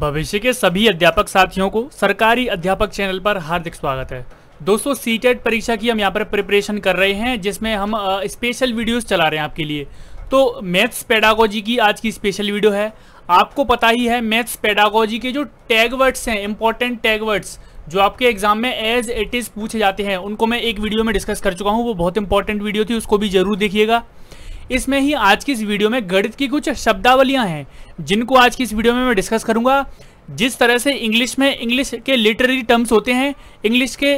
भविष्य के सभी अध्यापक साथियों को सरकारी अध्यापक चैनल पर हार्दिक स्वागत है दोस्तों सी e परीक्षा की हम यहाँ पर प्रिपरेशन कर रहे हैं जिसमें हम स्पेशल वीडियोस चला रहे हैं आपके लिए तो मैथ्स पेडागोजी की आज की स्पेशल वीडियो है आपको पता ही है मैथ्स पेडागोजी के जो टैग वर्ड्स हैं इंपॉर्टेंट टैग वर्ड्स जो आपके एग्जाम में एज इट इज़ पूछे जाते हैं उनको मैं एक वीडियो में डिस्कस कर चुका हूँ वो बहुत इंपॉर्टेंट वीडियो थी उसको भी जरूर देखिएगा इसमें ही आज की इस वीडियो में गणित की कुछ शब्दावलियां हैं जिनको आज की इस वीडियो में मैं डिस्कस करूंगा जिस तरह से इंग्लिश में इंग्लिश के लिटरेरी टर्म्स होते हैं इंग्लिश के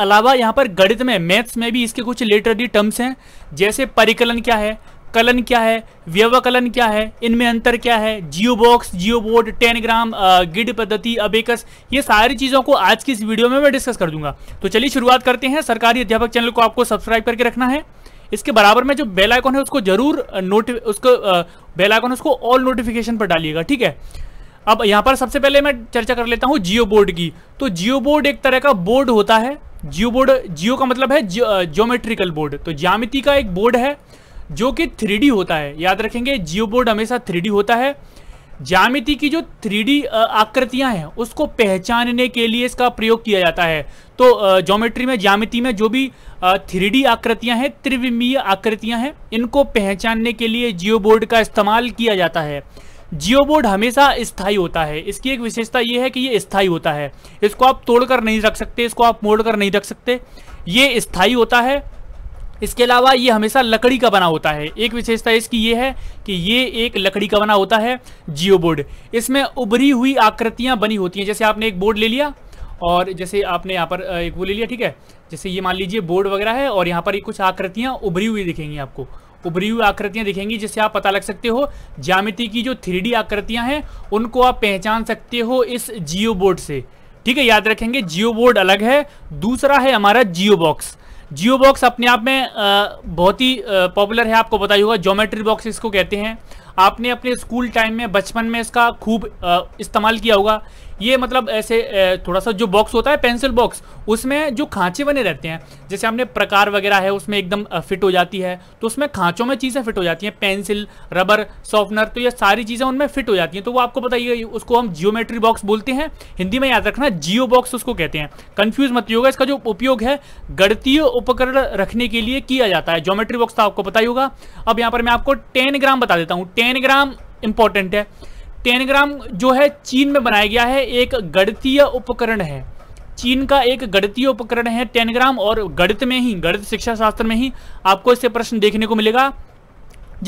अलावा यहाँ पर गणित में मैथ्स में भी इसके कुछ लिटरेरी टर्म्स हैं जैसे परिकलन क्या है कलन क्या है व्यवकलन क्या है इनमें अंतर क्या है geo box geo board tangram गिड पद्धति अबेकस ये सारी चीज़ों को आज की इस वीडियो में मैं डिस्कस कर दूंगा तो चलिए शुरुआत करते हैं सरकारी अध्यापक चैनल को आपको सब्सक्राइब करके रखना है इसके बराबर में जो बेल आइकॉन है उसको जरूर नोट उसको बेल आइकॉन उसको ऑल नोटिफिकेशन पर डालिएगा ठीक है अब यहाँ पर सबसे पहले मैं चर्चा कर लेता हूँ जियो बोर्ड की तो जियो बोर्ड एक तरह का बोर्ड होता है जियो बोर्ड जियो का मतलब है ज्योमेट्रिकल बोर्ड तो ज्यामिति का एक बोर्ड है जो कि थ्री होता है याद रखेंगे जियो बोर्ड हमेशा थ्री होता है जामिति की जो थ्री आकृतियां हैं उसको पहचानने के लिए इसका प्रयोग किया जाता है तो ज्योमेट्री में ज्यामिति में जो भी थ्री आकृतियां हैं त्रिविमीय आकृतियां हैं इनको पहचानने के लिए जियो बोर्ड का इस्तेमाल किया जाता है जियो बोर्ड हमेशा स्थायी होता है इसकी एक विशेषता यह है कि ये स्थायी होता है इसको आप तोड़कर नहीं रख सकते इसको आप मोड़ कर नहीं रख सकते ये स्थायी होता है इसके अलावा ये हमेशा लकड़ी का बना होता है एक विशेषता इसकी ये है कि ये एक लकड़ी का बना होता है जियो बोर्ड इसमें उभरी हुई आकृतियां बनी होती हैं जैसे आपने एक बोर्ड ले लिया और जैसे आपने यहाँ पर एक वो ले लिया ठीक है जैसे ये मान लीजिए बोर्ड वगैरह है और यहाँ पर कुछ आकृतियाँ उभरी हुई दिखेंगी आपको उभरी हुई आकृतियाँ दिखेंगी जिससे आप पता लग सकते हो जामिति की जो थ्री आकृतियाँ हैं उनको आप पहचान सकते हो इस जियो बोर्ड से ठीक है याद रखेंगे जियो बोर्ड अलग है दूसरा है हमारा जियो बॉक्स जियो बॉक्स अपने आप में बहुत ही पॉपुलर है आपको बताइएगा होगा जोमेट्री बॉक्स इसको कहते हैं आपने अपने स्कूल टाइम में बचपन में इसका खूब इस्तेमाल किया होगा ये मतलब ऐसे थोड़ा सा जो बॉक्स होता है पेंसिल बॉक्स उसमें जो खांचे बने रहते हैं जैसे हमने प्रकार वगैरह है उसमें एकदम फिट हो जाती है तो उसमें खांचों में चीज़ें फिट हो जाती हैं पेंसिल रबर सॉफ्टनर तो ये सारी चीज़ें उनमें फिट हो जाती हैं तो वो आपको बताइए उसको हम जियोमेट्री बॉक्स बोलते हैं हिंदी में याद रखना जियो बॉक्स उसको कहते हैं कन्फ्यूज मत होगा इसका जो उपयोग है गणतीय उपकरण रखने के लिए किया जाता है जियोमेट्री बॉक्स तो आपको पता ही होगा अब यहाँ पर मैं आपको टेन ग्राम बता देता हूँ टेन टेनग्राम इंपॉर्टेंट है टेनग्राम जो है चीन में बनाया गया है एक गणितीय उपकरण है चीन का एक गणितीय उपकरण है टेनग्राम और गणित में ही गणित शिक्षा शास्त्र में ही आपको इससे प्रश्न देखने को मिलेगा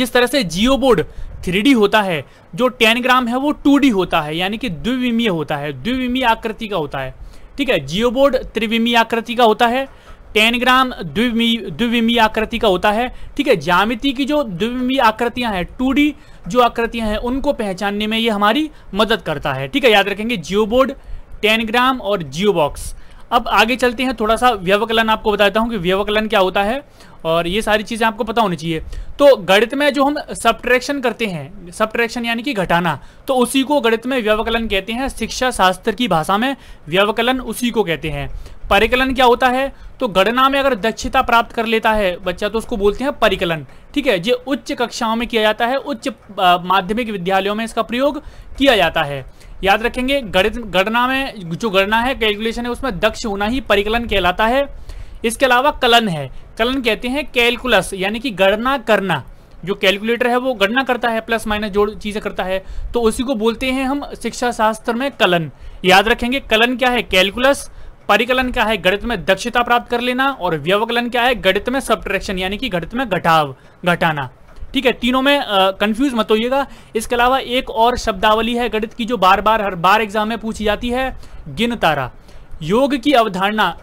जिस तरह से जियो बोर्ड थ्री होता है जो टेनग्राम है वो टू होता है यानी कि द्विविमीय होता है द्विविमीय आकृति का होता है ठीक है जियो बोर्ड त्रिविमीय आकृति का होता है टेन ग्राम द्विमी आकृति का होता है ठीक है ज्यामिति की जो द्विमी आकृतियां हैं टू जो आकृतियां हैं उनको पहचानने में ये हमारी मदद करता है ठीक है याद रखेंगे जियो बोर्ड टेन ग्राम और जियो बॉक्स अब आगे चलते हैं थोड़ा सा व्यवकलन आपको बताता हूँ कि व्यवकलन क्या होता है और ये सारी चीज़ें आपको पता होनी चाहिए तो गणित में जो हम सब्ट्रैक्शन करते हैं सब्ट्रैक्शन यानी कि घटाना तो उसी को गणित में व्यवकलन कहते हैं शिक्षा शास्त्र की भाषा में व्यवकलन उसी को कहते हैं परिकलन क्या होता है तो गणना में अगर दक्षता प्राप्त कर लेता है बच्चा तो उसको बोलते हैं परिकलन ठीक है जो उच्च कक्षाओं में किया जाता है उच्च माध्यमिक विद्यालयों में इसका प्रयोग किया जाता है याद रखेंगे गणित गणना में जो गणना है कैलकुलेशन है उसमें दक्ष होना ही परिकलन कहलाता है इसके अलावा कलन है कलन कहते हैं कैलकुलस यानी कि गणना करना जो कैलकुलेटर है वो गणना करता है प्लस माइनस जोड़ चीजें करता है तो उसी को बोलते हैं हम शिक्षा शास्त्र में कलन याद रखेंगे कलन क्या है कैलकुलस परिकलन क्या है गणित में दक्षता प्राप्त कर लेना और व्यवकलन क्या है गणित में सब्ट्रैक्शन यानी कि गणित में घटाव घटाना ठीक है तीनों में कंफ्यूज मत होइएगा इसके अलावा एक और शब्दावली है गणित की जो बार बार हर बार एग्जाम में पूछी जाती है गिन तारा योग की अवधारणा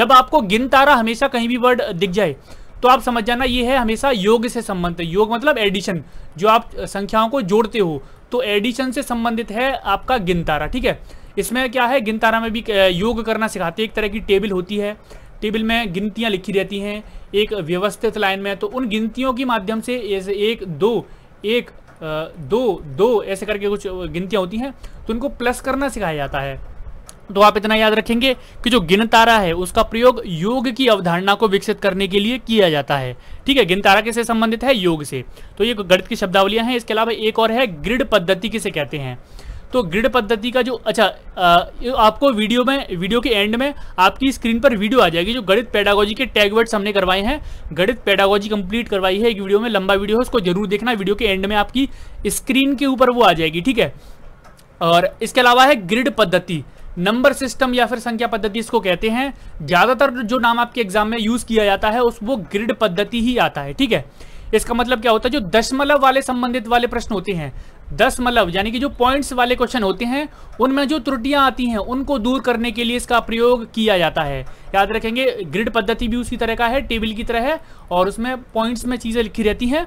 जब आपको गिन तारा हमेशा कहीं भी वर्ड दिख जाए तो आप समझ जाना ये है हमेशा योग से संबंधित योग मतलब एडिशन जो आप संख्याओं को जोड़ते हो तो एडिशन से संबंधित है आपका गिनतारा ठीक है इसमें क्या है गिनतारा में भी योग करना सिखाते हैं एक तरह की टेबल होती है टेबल में गिनतियाँ लिखी रहती हैं एक व्यवस्थित लाइन में तो उन गिनतियों के माध्यम से एक दो एक दो दो ऐसे करके कुछ गिनतियाँ होती हैं तो उनको प्लस करना सिखाया जाता है तो आप इतना याद रखेंगे कि जो गिनतारा है उसका प्रयोग योग की अवधारणा को विकसित करने के लिए किया जाता है ठीक है गिनतारा किससे संबंधित है योग से तो ये गणित की शब्दावलियां हैं इसके अलावा एक और है ग्रिड पद्धति किसे कहते हैं तो ग्रिड पद्धति का जो अच्छा आ, आपको वीडियो में वीडियो के एंड में आपकी स्क्रीन पर वीडियो आ जाएगी जो गणित पेडागोजी के टैग वर्ड्स हमने करवाए हैं गणित पेडागोजी कंप्लीट करवाई है एक वीडियो में लंबा वीडियो है उसको जरूर देखना वीडियो के एंड में आपकी स्क्रीन के ऊपर वो आ जाएगी ठीक है और इसके अलावा है ग्रिड पद्धति नंबर सिस्टम या फिर संख्या पद्धति इसको कहते हैं ज़्यादातर जो नाम आपके एग्जाम में यूज़ किया जाता है उस वो ग्रिड पद्धति ही आता है ठीक है इसका मतलब क्या होता है जो दशमलव वाले संबंधित वाले प्रश्न होते हैं दस मतलब यानी कि जो पॉइंट्स वाले क्वेश्चन होते हैं उनमें जो त्रुटियां आती हैं उनको दूर करने के लिए इसका प्रयोग किया जाता है याद रखेंगे ग्रिड पद्धति भी उसी तरह का है टेबल की तरह है और उसमें पॉइंट्स में चीज़ें लिखी रहती हैं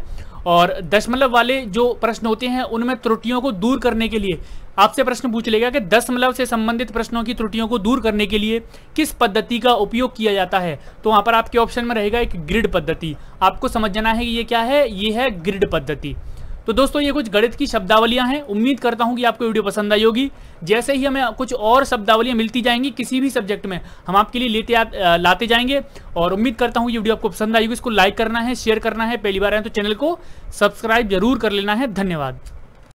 और दशमलव मतलब वाले जो प्रश्न होते हैं उनमें त्रुटियों को दूर करने के लिए आपसे प्रश्न पूछ लेगा कि दशमलव मतलब से संबंधित प्रश्नों की त्रुटियों को दूर करने के लिए किस पद्धति का उपयोग किया जाता है तो वहाँ पर आपके ऑप्शन में रहेगा एक ग्रिड पद्धति आपको समझ जाना है कि ये क्या है ये है ग्रिड पद्धति तो दोस्तों ये कुछ गणित की शब्दावलियां हैं उम्मीद करता हूं कि आपको वीडियो पसंद आई होगी जैसे ही हमें कुछ और शब्दावलियां मिलती जाएंगी किसी भी सब्जेक्ट में हम आपके लिए लेते आ, लाते जाएंगे और उम्मीद करता हूं ये वीडियो आपको पसंद आई होगी इसको लाइक करना है शेयर करना है पहली बार आए तो चैनल को सब्सक्राइब जरूर कर लेना है धन्यवाद